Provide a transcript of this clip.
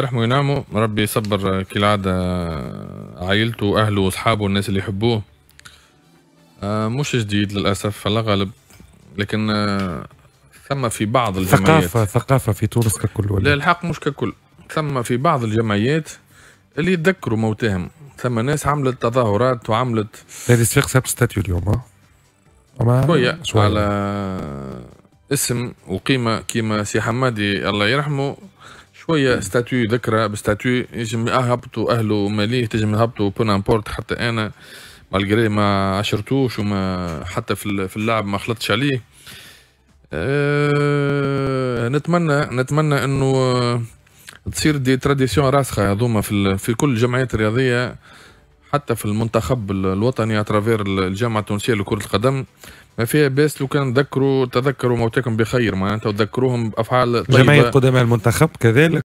يرحمه وينعمه ربي يصبر كالعادة آه، عائلته وأهله وأصحابه والناس اللي يحبوه آه، مش جديد للأسف على غالب لكن آه، ثم في بعض الجمعيات ثقافة ثقافة في تونس ككل ولا لا الحق مش ككل ثم في بعض الجمعيات اللي يتذكروا موتاهم ثم ناس عملت تظاهرات وعملت هذه السياق ساب ستاتيو اليوم شوية على اسم وقيمة كيما سي حمادي الله يرحمه شويه ستاتيو ذكرى بستاتيو يجم هبطوا اهله ماليه تجم هبطوا بون امبورت حتى انا مالغري ما عشرتوش وما حتى في اللعب ما خلطتش عليه أه نتمنى نتمنى انه آه، تصير دي تراديسيون راسخه هذوما في, في كل الجمعيات الرياضيه حتى في المنتخب الوطني اترافير الجامعه التونسيه لكره القدم ما فيها باس لو كان تذكروا تذكروا موتاكم بخير معناتها تذكروهم بافعال طيبه جمعيه قدماء المنتخب كذلك